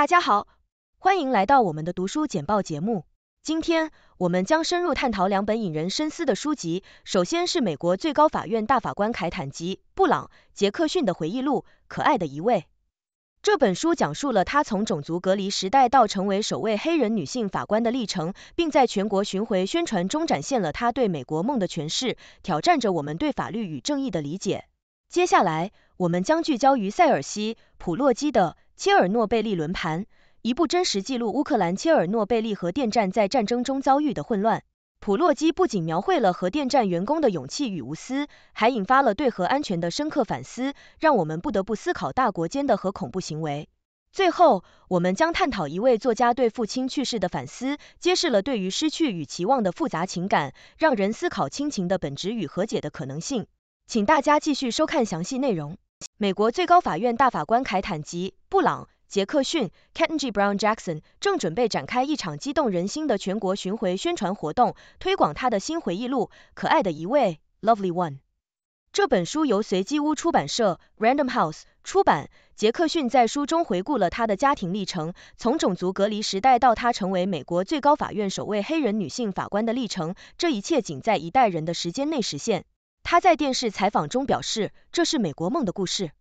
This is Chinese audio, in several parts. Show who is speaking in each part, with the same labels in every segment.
Speaker 1: 大家好，欢迎来到我们的读书简报节目。今天我们将深入探讨两本引人深思的书籍。首先是美国最高法院大法官凯坦吉·布朗·杰克逊的回忆录《可爱的一位》。这本书讲述了他从种族隔离时代到成为首位黑人女性法官的历程，并在全国巡回宣传中展现了他对美国梦的诠释，挑战着我们对法律与正义的理解。接下来，我们将聚焦于塞尔西·普洛基的。《切尔诺贝利轮盘》一部真实记录乌克兰切尔诺贝利核电站在战争中遭遇的混乱。普洛基不仅描绘了核电站员工的勇气与无私，还引发了对核安全的深刻反思，让我们不得不思考大国间的核恐怖行为。最后，我们将探讨一位作家对父亲去世的反思，揭示了对于失去与期望的复杂情感，让人思考亲情的本质与和解的可能性。请大家继续收看详细内容。美国最高法院大法官凯坦吉·布朗·杰克逊 （Ketanji Brown Jackson） 正准备展开一场激动人心的全国巡回宣传活动，推广他的新回忆录《可爱的一位》（Lovely One）。这本书由随机屋出版社 （Random House） 出版。杰克逊在书中回顾了他的家庭历程，从种族隔离时代到他成为美国最高法院首位黑人女性法官的历程，这一切仅在一代人的时间内实现。他在电视采访中表示：“这是美国梦的故事。”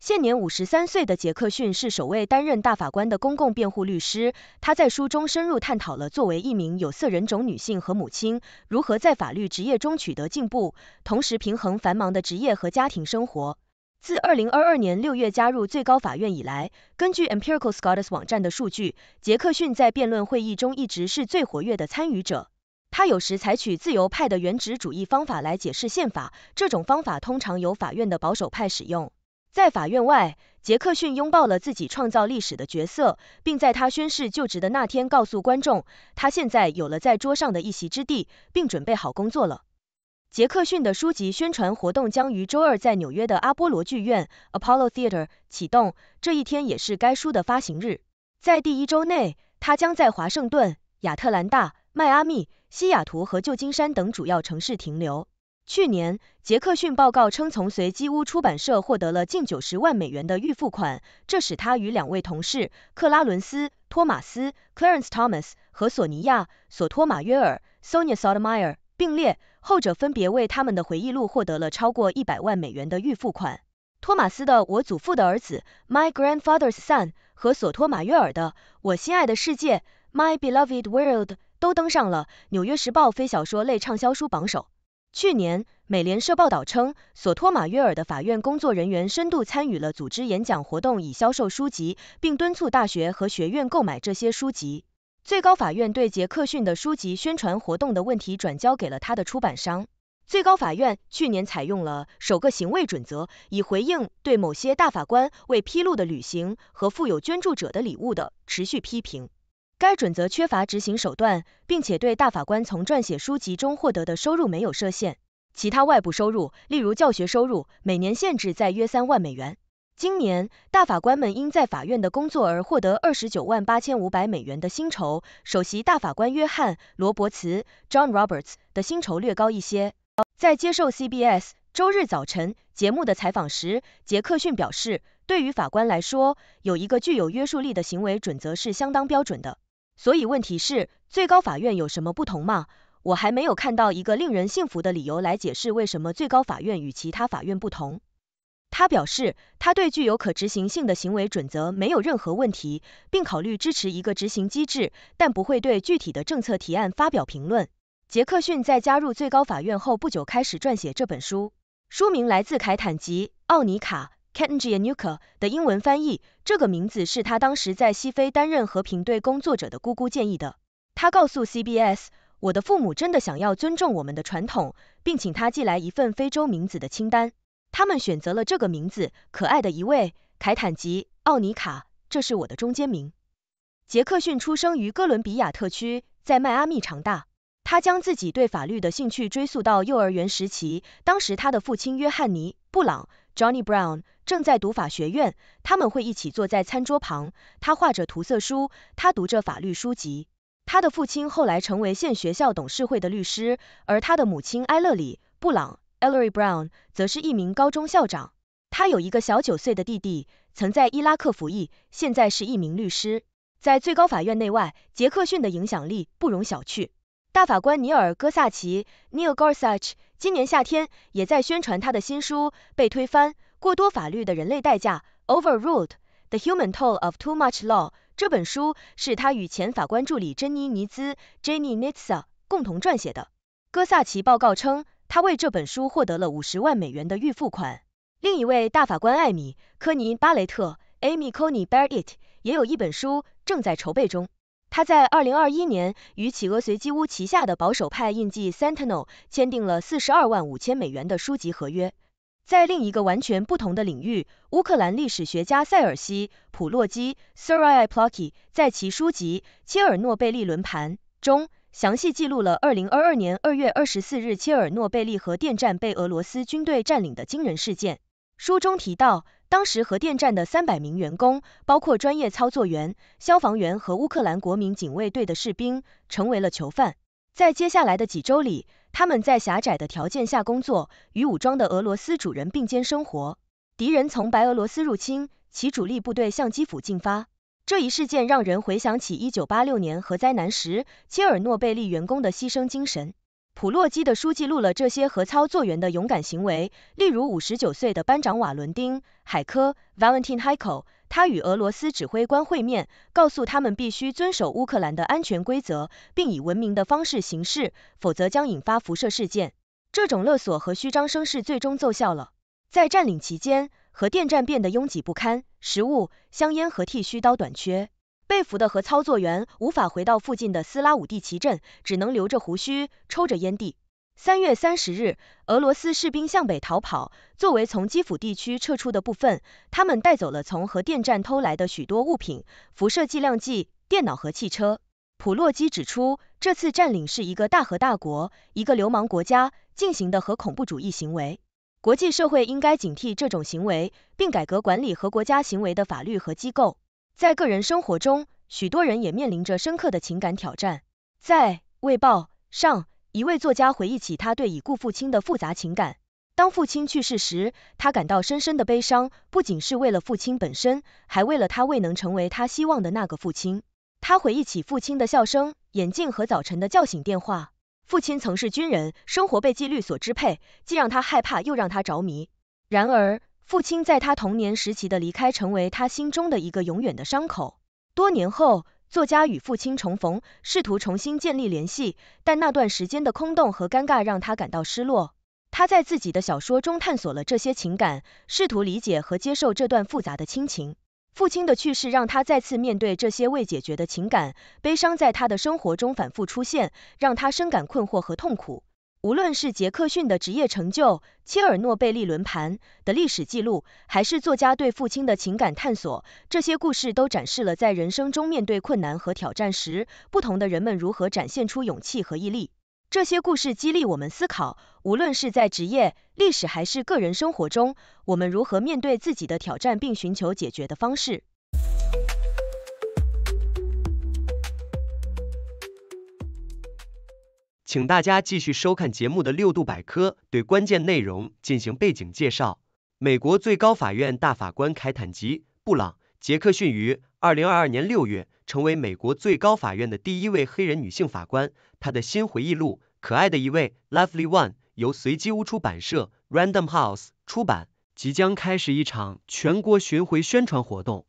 Speaker 1: 现年五十三岁的杰克逊是首位担任大法官的公共辩护律师。他在书中深入探讨了作为一名有色人种女性和母亲如何在法律职业中取得进步，同时平衡繁忙的职业和家庭生活。自二零二二年六月加入最高法院以来，根据 EmpiricalScotus 网站的数据，杰克逊在辩论会议中一直是最活跃的参与者。他有时采取自由派的原旨主义方法来解释宪法，这种方法通常由法院的保守派使用。在法院外，杰克逊拥抱了自己创造历史的角色，并在他宣誓就职的那天告诉观众，他现在有了在桌上的一席之地，并准备好工作了。杰克逊的书籍宣传活动将于周二在纽约的阿波罗剧院 （Apollo Theater） 启动，这一天也是该书的发行日。在第一周内，他将在华盛顿、亚特兰大、迈阿密。西雅图和旧金山等主要城市停留。去年，杰克逊报告称，从随机屋出版社获得了近九十万美元的预付款，这使他与两位同事克拉伦斯·托马斯 （Clarence Thomas） 和索尼娅·索托马约尔 （Sonia Sotomayor） 并列，后者分别为他们的回忆录获得了超过一百万美元的预付款。托马斯的《我祖父的儿子》（My Grandfather's Son） 和索托马约尔的《我心爱的世界》。My Beloved World 都登上了《纽约时报》非小说类畅销书榜首。去年，美联社报道称，索托马约尔的法院工作人员深度参与了组织演讲活动以销售书籍，并敦促大学和学院购买这些书籍。最高法院对杰克逊的书籍宣传活动的问题转交给了他的出版商。最高法院去年采用了首个行为准则，以回应对某些大法官未披露的旅行和富有捐助者的礼物的持续批评。该准则缺乏执行手段，并且对大法官从撰写书籍中获得的收入没有设限。其他外部收入，例如教学收入，每年限制在约三万美元。今年，大法官们因在法院的工作而获得二十九万八千五百美元的薪酬。首席大法官约翰·罗伯茨 （John Roberts） 的薪酬略高一些。在接受 CBS 周日早晨节目的采访时，杰克逊表示。对于法官来说，有一个具有约束力的行为准则是相当标准的。所以问题是，最高法院有什么不同吗？我还没有看到一个令人信服的理由来解释为什么最高法院与其他法院不同。他表示，他对具有可执行性的行为准则没有任何问题，并考虑支持一个执行机制，但不会对具体的政策提案发表评论。杰克逊在加入最高法院后不久开始撰写这本书，书名来自凯坦吉·奥尼卡。Ketanjianuka 的英文翻译，这个名字是他当时在西非担任和平队工作者的姑姑建议的。他告诉 CBS：“ 我的父母真的想要尊重我们的传统，并请他寄来一份非洲名字的清单。他们选择了这个名字，可爱的一位凯坦吉·奥尼卡，这是我的中间名。”杰克逊出生于哥伦比亚特区，在迈阿密长大。他将自己对法律的兴趣追溯到幼儿园时期，当时他的父亲约翰尼·布朗。Johnny Brown 正在读法学院，他们会一起坐在餐桌旁。他画着涂色书，他读着法律书籍。他的父亲后来成为县学校董事会的律师，而他的母亲埃勒里·布朗 （Ellery Brown） 则是一名高中校长。他有一个小九岁的弟弟，曾在伊拉克服役，现在是一名律师。在最高法院内外，杰克逊的影响力不容小觑。大法官尼尔·戈萨奇 （Neil Gorsuch） 今年夏天也在宣传他的新书《被推翻：过多法律的人类代价》（Overruled: The Human Toll of Too Much Law）。这本书是他与前法官助理珍妮·尼兹 （Jenny Nitz） 共同撰写的。戈萨奇报告称，他为这本书获得了五十万美元的预付款。另一位大法官艾米·科尼·巴雷特 （Amy Coney Barrett） 也有一本书正在筹备中。他在二零二一年与企鹅随机屋旗下的保守派印记 Sentinel 签订了四十二万五千美元的书籍合约。在另一个完全不同的领域，乌克兰历史学家塞尔西·普洛基 s i r g a i p l u t k y 在其书籍《切尔诺贝利轮盘》中详细记录了二零二二年二月二十四日切尔诺贝利核电站被俄罗斯军队占领的惊人事件。书中提到。当时核电站的三百名员工，包括专业操作员、消防员和乌克兰国民警卫队的士兵，成为了囚犯。在接下来的几周里，他们在狭窄的条件下工作，与武装的俄罗斯主人并肩生活。敌人从白俄罗斯入侵，其主力部队向基辅进发。这一事件让人回想起1986年核灾难时切尔诺贝利员工的牺牲精神。普洛基的书记录了这些核操作员的勇敢行为，例如五十九岁的班长瓦伦丁·海科 （Valentin Heiko），他与俄罗斯指挥官会面，告诉他们必须遵守乌克兰的安全规则，并以文明的方式行事，否则将引发辐射事件。这种勒索和虚张声势最终奏效了。在占领期间，核电站变得拥挤不堪，食物、香烟和剃须刀短缺。被俘的核操作员无法回到附近的斯拉武蒂奇镇，只能留着胡须，抽着烟蒂。三月三十日，俄罗斯士兵向北逃跑。作为从基辅地区撤出的部分，他们带走了从核电站偷来的许多物品：辐射剂量计、电脑和汽车。普洛基指出，这次占领是一个大核大国、一个流氓国家进行的核恐怖主义行为。国际社会应该警惕这种行为，并改革管理核国家行为的法律和机构。在个人生活中，许多人也面临着深刻的情感挑战。在《卫报》上，一位作家回忆起他对已故父亲的复杂情感。当父亲去世时，他感到深深的悲伤，不仅是为了父亲本身，还为了他未能成为他希望的那个父亲。他回忆起父亲的笑声、眼镜和早晨的叫醒电话。父亲曾是军人，生活被纪律所支配，既让他害怕，又让他着迷。然而，父亲在他童年时期的离开成为他心中的一个永远的伤口。多年后，作家与父亲重逢，试图重新建立联系，但那段时间的空洞和尴尬让他感到失落。他在自己的小说中探索了这些情感，试图理解和接受这段复杂的亲情。父亲的去世让他再次面对这些未解决的情感，悲伤在他的生活中反复出现，让他深感困惑和痛苦。无论是杰克逊的职业成就、切尔诺贝利轮盘的历史记录，还是作家对父亲的情感探索，这些故事都展示了在人生中面对困难和挑战时，不同的人们如何展现出勇气和毅力。这些故事激励我们思考，无论是在职业、历史还是个人生活中，我们如何面对自己的挑战并寻求解决的方式。
Speaker 2: 请大家继续收看节目的六度百科，对关键内容进行背景介绍。美国最高法院大法官凯坦吉·布朗·杰克逊于二零二二年六月成为美国最高法院的第一位黑人女性法官。她的新回忆录《可爱的一位》（Lovely One） 由随机屋出版社 （Random House） 出版，即将开始一场全国巡回宣传活动。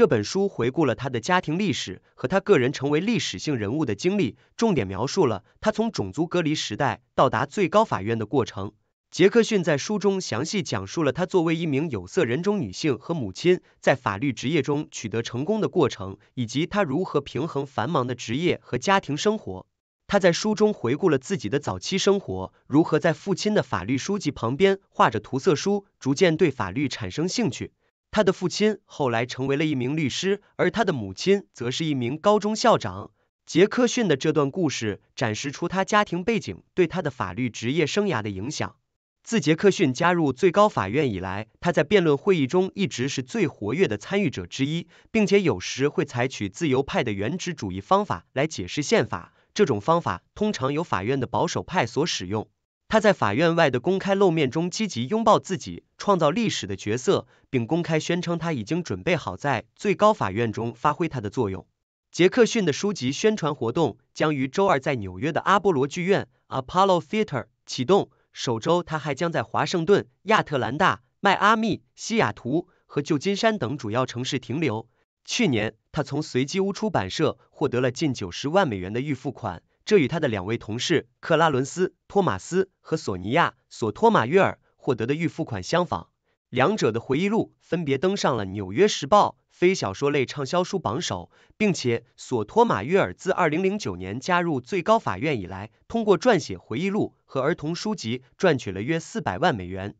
Speaker 2: 这本书回顾了他的家庭历史和他个人成为历史性人物的经历，重点描述了他从种族隔离时代到达最高法院的过程。杰克逊在书中详细讲述了他作为一名有色人种女性和母亲在法律职业中取得成功的过程，以及他如何平衡繁忙的职业和家庭生活。他在书中回顾了自己的早期生活，如何在父亲的法律书籍旁边画着涂色书，逐渐对法律产生兴趣。他的父亲后来成为了一名律师，而他的母亲则是一名高中校长。杰克逊的这段故事展示出他家庭背景对他的法律职业生涯的影响。自杰克逊加入最高法院以来，他在辩论会议中一直是最活跃的参与者之一，并且有时会采取自由派的原旨主义方法来解释宪法。这种方法通常由法院的保守派所使用。他在法院外的公开露面中积极拥抱自己创造历史的角色，并公开宣称他已经准备好在最高法院中发挥他的作用。杰克逊的书籍宣传活动将于周二在纽约的阿波罗剧院 （Apollo Theater） 启动，首周他还将在华盛顿、亚特兰大、迈阿密、西雅图和旧金山等主要城市停留。去年，他从随机屋出版社获得了近九十万美元的预付款。这与他的两位同事克拉伦斯·托马斯和索尼娅·索托马约尔获得的预付款相仿。两者的回忆录分别登上了《纽约时报》非小说类畅销书榜首，并且索托马约尔自二零零九年加入最高法院以来，通过撰写回忆录和儿童书籍赚取了约四百万美元。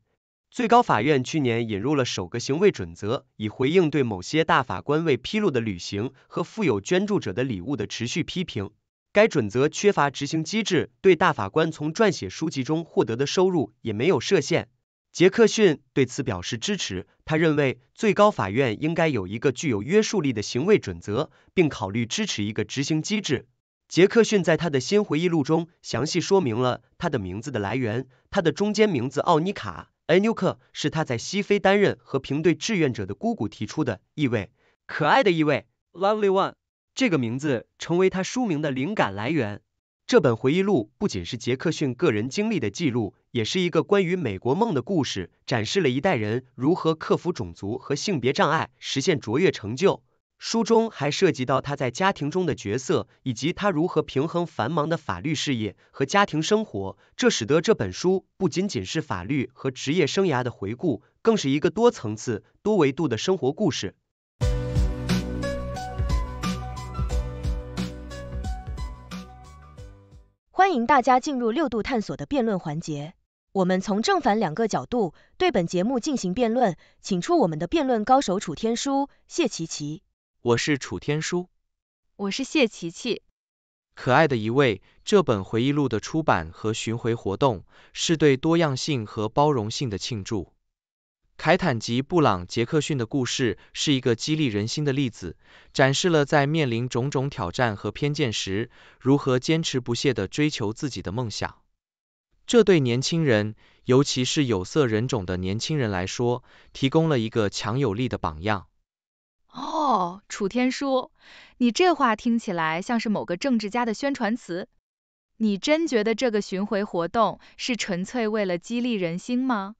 Speaker 2: 最高法院去年引入了首个行为准则，以回应对某些大法官未披露的旅行和富有捐助者的礼物的持续批评。该准则缺乏执行机制，对大法官从撰写书籍中获得的收入也没有设限。杰克逊对此表示支持，他认为最高法院应该有一个具有约束力的行为准则，并考虑支持一个执行机制。杰克逊在他的新回忆录中详细说明了他的名字的来源，他的中间名字奥尼卡· n 纽克是他在西非担任和平队志愿者的姑姑提出的意味，可爱的意味，lovely one。这个名字成为他书名的灵感来源。这本回忆录不仅是杰克逊个人经历的记录，也是一个关于美国梦的故事，展示了一代人如何克服种族和性别障碍，实现卓越成就。书中还涉及到他在家庭中的角色，以及他如何平衡繁忙的法律事业和家庭生活。这使得这本书不仅仅是法律和职业生涯的回顾，更是一个多层次、多维度的生活故事。
Speaker 1: 欢迎大家进入六度探索的辩论环节。我们从正反两个角度对本节目进行辩论，请出我们的辩论高手楚天舒、谢琪琪。
Speaker 3: 我是楚天
Speaker 1: 舒。我是
Speaker 4: 谢琪琪。
Speaker 3: 可爱的一位，这本回忆录的出版和巡回活动是对多样性和包容性的庆祝。凯坦吉·布朗·杰克逊的故事是一个激励人心的例子，展示了在面临种种挑战和偏见时，如何坚持不懈地追求自己的梦想。这对年轻人，尤其是有色人种的年轻人来说，提供了一个强有力的榜样。
Speaker 4: 哦，楚天舒，你这话听起来像是某个政治家的宣传词。你真觉得这个巡回活动是纯粹为了激励人心吗？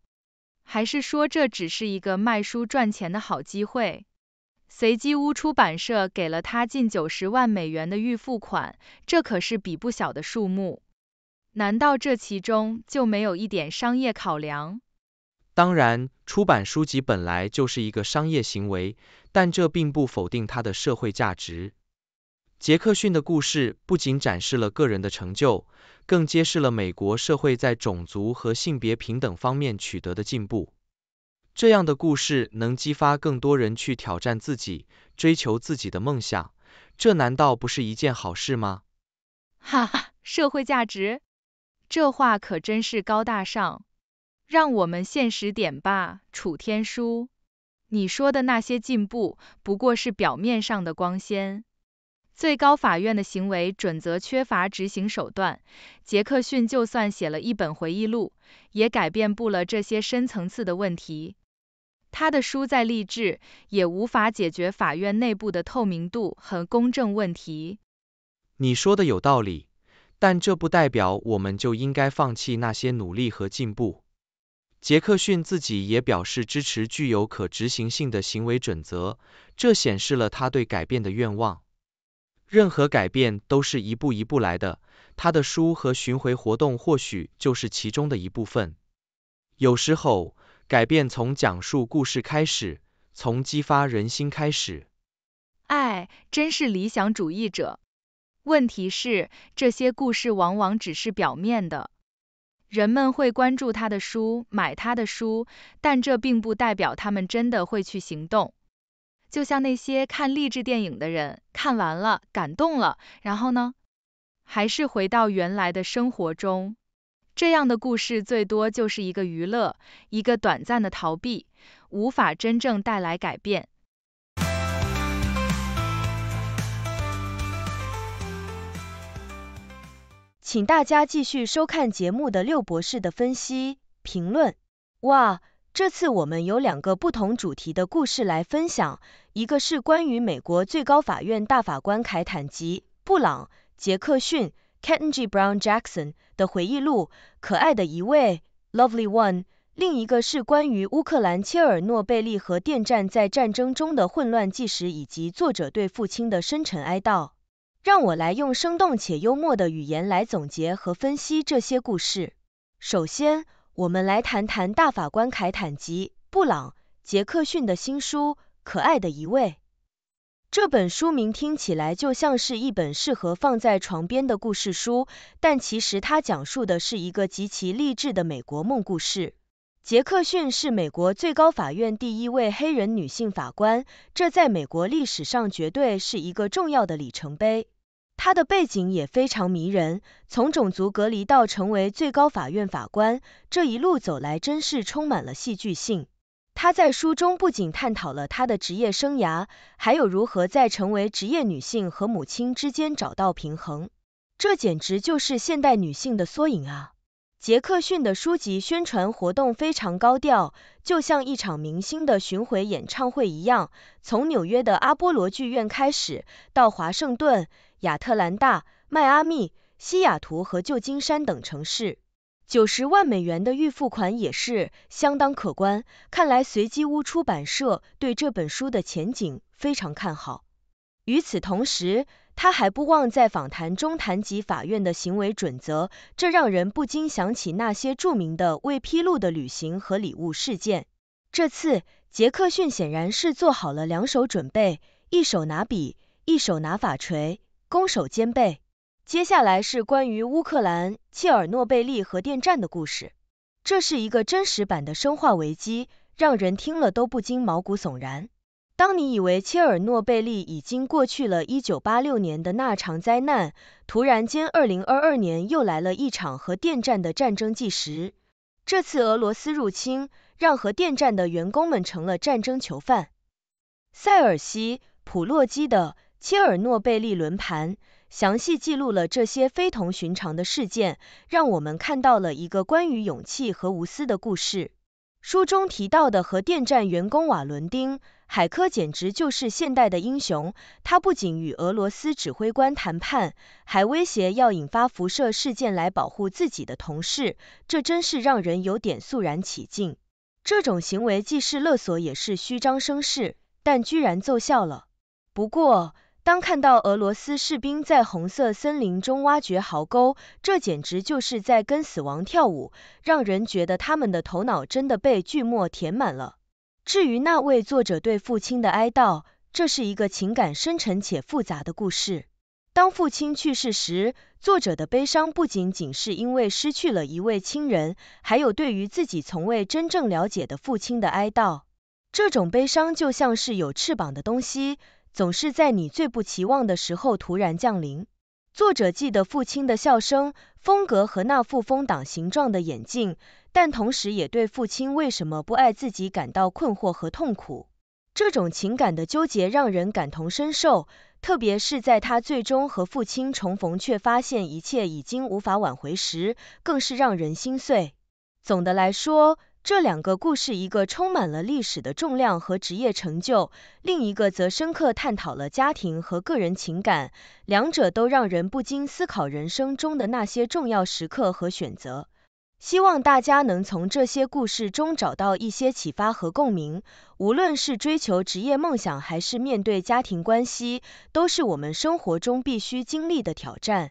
Speaker 4: 还是说这只是一个卖书赚钱的好机会？随机屋出版社给了他近九十万美元的预付款，这可是笔不小的数目。难道这其中就没有一点商业考量？
Speaker 3: 当然，出版书籍本来就是一个商业行为，但这并不否定它的社会价值。杰克逊的故事不仅展示了个人的成就，更揭示了美国社会在种族和性别平等方面取得的进步。这样的故事能激发更多人去挑战自己，追求自己的梦想，这难道不是一件好事吗？
Speaker 4: 哈哈，社会价值，这话可真是高大上。让我们现实点吧，楚天舒，你说的那些进步不过是表面上的光鲜。最高法院的行为准则缺乏执行手段。杰克逊就算写了一本回忆录，也改变不了这些深层次的问题。他的书再励志，也无法解决法院内部的透明度和公正问题。
Speaker 3: 你说的有道理，但这不代表我们就应该放弃那些努力和进步。杰克逊自己也表示支持具有可执行性的行为准则，这显示了他对改变的愿望。任何改变都是一步一步来的，他的书和巡回活动或许就是其中的一部分。有时候，改变从讲述故事开始，从激发人心开始。
Speaker 4: 哎，真是理想主义者。问题是，这些故事往往只是表面的。人们会关注他的书，买他的书，但这并不代表他们真的会去行动。就像那些看励志电影的人，看完了感动了，然后呢，还是回到原来的生活中。这样的故事最多就是一个娱乐，一个短暂的逃避，无法真正带来改变。请大家继续
Speaker 1: 收看节目的六博士的分析评论。哇！这次我们有两个不同主题的故事来分享，一个是关于美国最高法院大法官凯坦吉·布朗·杰克逊 k e t n j i Brown Jackson） 的回忆录《可爱的一位》（Lovely One），另一个是关于乌克兰切尔诺贝利核电站在战争中的混乱纪实以及作者对父亲的深沉哀悼。让我来用生动且幽默的语言来总结和分析这些故事。首先，我们来谈谈大法官凯坦吉·布朗·杰克逊的新书《可爱的一位》。这本书名听起来就像是一本适合放在床边的故事书，但其实它讲述的是一个极其励志的美国梦故事。杰克逊是美国最高法院第一位黑人女性法官，这在美国历史上绝对是一个重要的里程碑。他的背景也非常迷人，从种族隔离到成为最高法院法官，这一路走来真是充满了戏剧性。他在书中不仅探讨了他的职业生涯，还有如何在成为职业女性和母亲之间找到平衡，这简直就是现代女性的缩影啊！杰克逊的书籍宣传活动非常高调，就像一场明星的巡回演唱会一样，从纽约的阿波罗剧院开始，到华盛顿、亚特兰大、迈阿密、西雅图和旧金山等城市。九十万美元的预付款也是相当可观，看来随机屋出版社对这本书的前景非常看好。与此同时，他还不忘在访谈中谈及法院的行为准则，这让人不禁想起那些著名的未披露的旅行和礼物事件。这次，杰克逊显然是做好了两手准备，一手拿笔，一手拿法锤，攻守兼备。接下来是关于乌克兰切尔诺贝利核电站的故事，这是一个真实版的生化危机，让人听了都不禁毛骨悚然。当你以为切尔诺贝利已经过去了，一九八六年的那场灾难，突然间二零二二年又来了一场核电站的战争纪实。这次俄罗斯入侵让核电站的员工们成了战争囚犯。塞尔西·普洛基的《切尔诺贝利轮盘》详细记录了这些非同寻常的事件，让我们看到了一个关于勇气和无私的故事。书中提到的核电站员工瓦伦丁。海科简直就是现代的英雄，他不仅与俄罗斯指挥官谈判，还威胁要引发辐射事件来保护自己的同事，这真是让人有点肃然起敬。这种行为既是勒索，也是虚张声势，但居然奏效了。不过，当看到俄罗斯士兵在红色森林中挖掘壕沟，这简直就是在跟死亡跳舞，让人觉得他们的头脑真的被锯末填满了。至于那位作者对父亲的哀悼，这是一个情感深沉且复杂的故事。当父亲去世时，作者的悲伤不仅仅是因为失去了一位亲人，还有对于自己从未真正了解的父亲的哀悼。这种悲伤就像是有翅膀的东西，总是在你最不期望的时候突然降临。作者记得父亲的笑声风格和那副风挡形状的眼镜，但同时也对父亲为什么不爱自己感到困惑和痛苦。这种情感的纠结让人感同身受，特别是在他最终和父亲重逢，却发现一切已经无法挽回时，更是让人心碎。总的来说，这两个故事，一个充满了历史的重量和职业成就，另一个则深刻探讨了家庭和个人情感。两者都让人不禁思考人生中的那些重要时刻和选择。希望大家能从这些故事中找到一些启发和共鸣。无论是追求职业梦想，还是面对家庭关系，都是我们生活中必须经历的挑战。